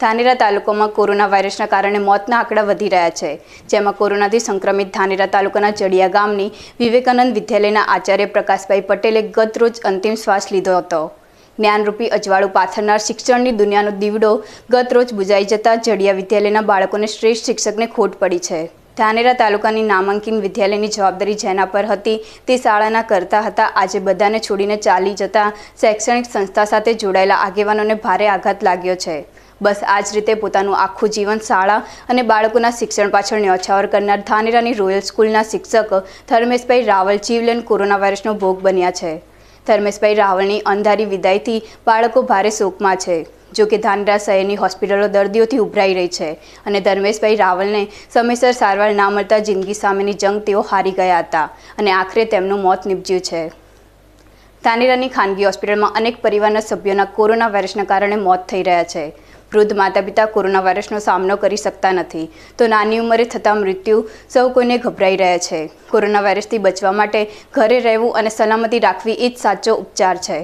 ધાનેરા તાલુકામાં કોરોના વાયરસના કારણે મોતના આંકડા વધી રહ્યા છે જેમાં કોરોનાથી સંક્રમિત ધાનેરા તાલુકાના જડિયા ગામની વિવેકાનંદ વિદ્યાલયના આચાર્ય પ્રકાશભાઈ પટેલે ગત રોજ અંતિમ શ્વાસ લીધો હતો જ્ઞાનરૂપી અજવાળું પાથરનાર શિક્ષણની દુનિયાનો દીવડો ગત રોજ બુજાઈ જતા જડિયા વિદ્યાલયના બાળકોને શ્રેષ્ઠ શિક્ષકને ખોટ પડી છે ધાનેરા તાલુકાની નામાંકિન વિદ્યાલયની જવાબદારી જેના પર હતી તે શાળાના કરતા હતા આજે બધાને છોડીને ચાલી જતા શૈક્ષણિક સંસ્થા સાથે જોડાયેલા આગેવાનોને ભારે આઘાત લાગ્યો છે બસ આ જ રીતે પોતાનું આખું જીવન શાળા અને બાળકોના શિક્ષણ પાછળ ન્યોછાવર કરનાર ધાનેરાની રોયલ સ્કૂલના શિક્ષક ધર્મેશભાઈ રાવલ જીવલેન કોરોના વાયરસનો ભોગ બન્યા છે ધર્મેશભાઈ રાવલની અંધારી વિદાયથી બાળકો ભારે શોકમાં છે જો કે ધાનેરા શહેરની હોસ્પિટલો દર્દીઓથી ઉભરાઈ રહી છે અને ધર્મેશભાઈ રાવલને સમયસર સારવાર ના મળતા જિંદગી સામેની જંગ તેઓ હારી ગયા હતા અને આખરે તેમનું મોત નીપજ્યું છે ધાનેરાની ખાનગી હોસ્પિટલમાં અનેક પરિવારના સભ્યોના કોરોના વાયરસના કારણે મોત થઈ રહ્યા છે વૃદ્ધ માતા પિતા કોરોના વાયરસનો સામનો કરી શકતા નથી તો નાની ઉંમરે થતા મૃત્યુ સૌ કોઈને ગભરાઈ રહ્યા છે કોરોના વાયરસથી બચવા માટે ઘરે રહેવું અને સલામતી રાખવી એ જ સાચો ઉપચાર છે